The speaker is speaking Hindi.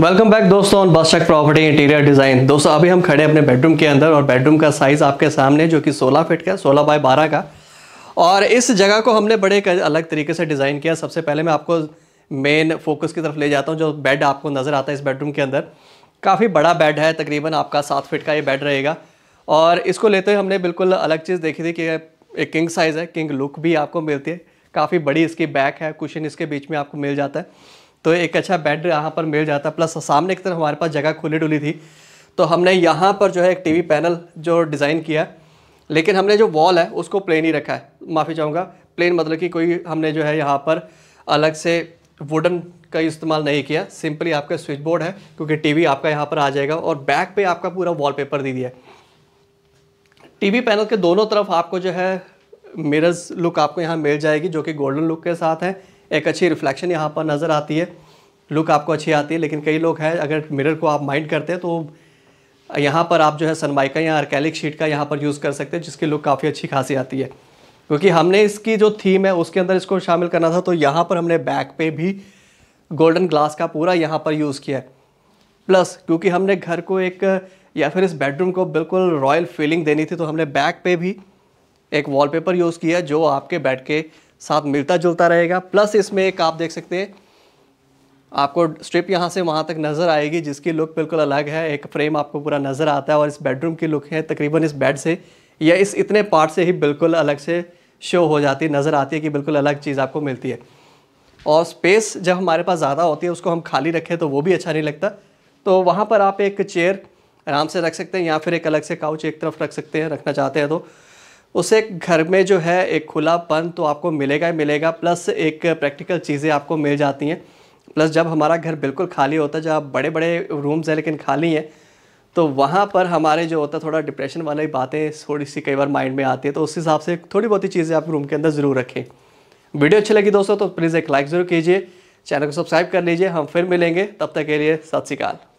वेलकम बैक दोस्तों ऑन बस प्रॉपर्टी इंटीरियर डिज़ाइन दोस्तों अभी हम खड़े अपने बेडरूम के अंदर और बेडरूम का साइज़ आपके सामने जो कि 16 फीट का 16 बाय 12 का और इस जगह को हमने बड़े अलग तरीके से डिज़ाइन किया सबसे पहले मैं आपको मेन फोकस की तरफ ले जाता हूँ जो बेड आपको नज़र आता है इस बेडरूम के अंदर काफ़ी बड़ा बेड है तकरीबन आपका सात फिट का ये बेड रहेगा और इसको लेते हुए हमने बिल्कुल अलग चीज़ देखी थी कि एक किंग साइज़ है किंग लुक भी आपको मिलती है काफ़ी बड़ी इसकी बैक है कुशन इसके बीच में आपको मिल जाता है तो एक अच्छा बेड यहाँ पर मिल जाता प्लस सामने की तरफ हमारे पास जगह खुली डुली थी तो हमने यहाँ पर जो है एक टीवी पैनल जो डिज़ाइन किया लेकिन हमने जो वॉल है उसको प्लेन ही रखा है माफ़ी चाहूँगा प्लेन मतलब कि कोई हमने जो है यहाँ पर अलग से वुडन का इस्तेमाल नहीं किया सिंपली आपका स्विच बोर्ड है क्योंकि टीवी आपका यहाँ पर आ जाएगा और बैक पे आपका पूरा वॉलपेपर दे दिया है टीवी पैनल के दोनों तरफ आपको जो है मिरर्स लुक आपको यहाँ मिल जाएगी जो कि गोल्डन लुक के साथ है एक अच्छी रिफ्लेक्शन यहाँ पर नज़र आती है लुक आपको अच्छी आती है लेकिन कई लोग हैं अगर मिरर को आप माइंड करते हैं तो यहाँ पर आप जो है सनमाइका या अर्कैलिक शीट का यहाँ पर यूज़ कर सकते हैं जिसकी लुक काफ़ी अच्छी खासी आती है क्योंकि हमने इसकी जो थीम है उसके अंदर इसको शामिल करना था तो यहाँ पर हमने बैक पे भी गोल्डन ग्लास का पूरा यहाँ पर यूज़ किया है प्लस क्योंकि हमने घर को एक या फिर इस बेडरूम को बिल्कुल रॉयल फीलिंग देनी थी तो हमने बैक पे भी एक वॉलपेपर यूज़ किया जो आपके बेड के साथ मिलता जुलता रहेगा प्लस इसमें एक आप देख सकते हैं आपको स्ट्रिप यहाँ से वहाँ तक नज़र आएगी जिसकी लुक बिल्कुल अलग है एक फ्रेम आपको पूरा नज़र आता है और इस बेडरूम की लुक है तकरीबन इस बेड से या इस इतने पार्ट से ही बिल्कुल अलग से शो हो जाती है नज़र आती है कि बिल्कुल अलग चीज़ आपको मिलती है और स्पेस जब हमारे पास ज़्यादा होती है उसको हम खाली रखें तो वो भी अच्छा नहीं लगता तो वहाँ पर आप एक चेयर आराम से रख सकते हैं या फिर एक अलग से काउच एक तरफ रख सकते हैं रखना चाहते हैं तो उसे घर में जो है एक खुलापन तो आपको मिलेगा ही मिलेगा प्लस एक प्रैक्टिकल चीज़ें आपको मिल जाती हैं प्लस जब हमारा घर बिल्कुल खाली होता है जब बड़े बड़े रूम्स हैं लेकिन खाली हैं तो वहाँ पर हमारे जो होता है थोड़ा डिप्रेशन वाली बातें थोड़ी सी कई बार माइंड में आती है तो उस हिसाब से थोड़ी बहुत ही चीज़ें आप रूम के अंदर ज़रूर रखें वीडियो अच्छी लगी दोस्तों तो प्लीज़ एक लाइक ज़रूर कीजिए चैनल को सब्सक्राइब कर लीजिए हम फिर मिलेंगे तब तक के लिए सत श्रीकाल